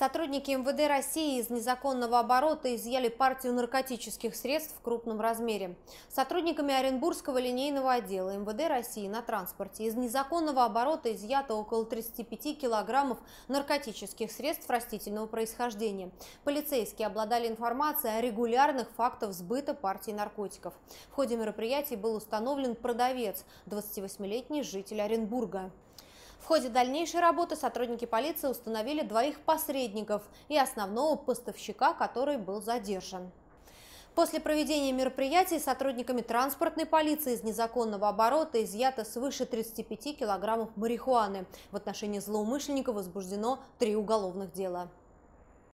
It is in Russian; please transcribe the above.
Сотрудники МВД России из незаконного оборота изъяли партию наркотических средств в крупном размере. Сотрудниками Оренбургского линейного отдела МВД России на транспорте из незаконного оборота изъято около 35 килограммов наркотических средств растительного происхождения. Полицейские обладали информацией о регулярных фактах сбыта партии наркотиков. В ходе мероприятий был установлен продавец, 28-летний житель Оренбурга ходе дальнейшей работы сотрудники полиции установили двоих посредников и основного поставщика, который был задержан. После проведения мероприятий сотрудниками транспортной полиции из незаконного оборота изъято свыше 35 килограммов марихуаны. В отношении злоумышленника возбуждено три уголовных дела.